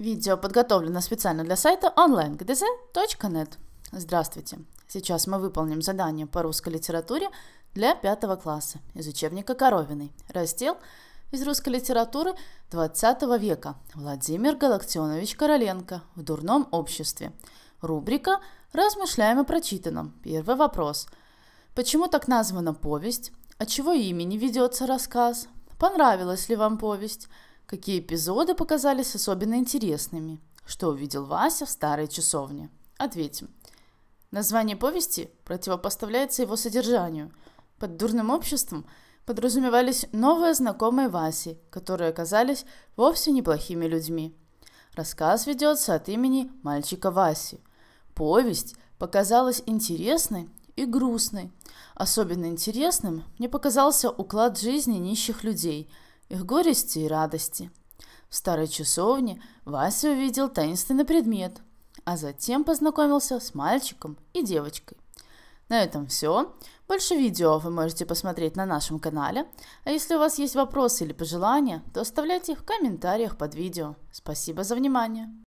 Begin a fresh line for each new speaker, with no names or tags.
Видео подготовлено специально для сайта onlinegdz.net. Здравствуйте! Сейчас мы выполним задание по русской литературе для пятого класса из учебника Коровиной. Раздел из русской литературы 20 века. Владимир Галактионович Короленко в дурном обществе. Рубрика «Размышляем о прочитанном». Первый вопрос. Почему так названа повесть? От чего имени ведется рассказ? Понравилась ли вам повесть? Какие эпизоды показались особенно интересными? Что увидел Вася в старой часовне? Ответим. Название повести противопоставляется его содержанию. Под дурным обществом подразумевались новые знакомые Васи, которые оказались вовсе неплохими людьми. Рассказ ведется от имени мальчика Васи. Повесть показалась интересной и грустной. Особенно интересным мне показался уклад жизни нищих людей – их горести и радости. В старой часовне Вася увидел таинственный предмет, а затем познакомился с мальчиком и девочкой. На этом все. Больше видео вы можете посмотреть на нашем канале. А если у вас есть вопросы или пожелания, то оставляйте их в комментариях под видео. Спасибо за внимание!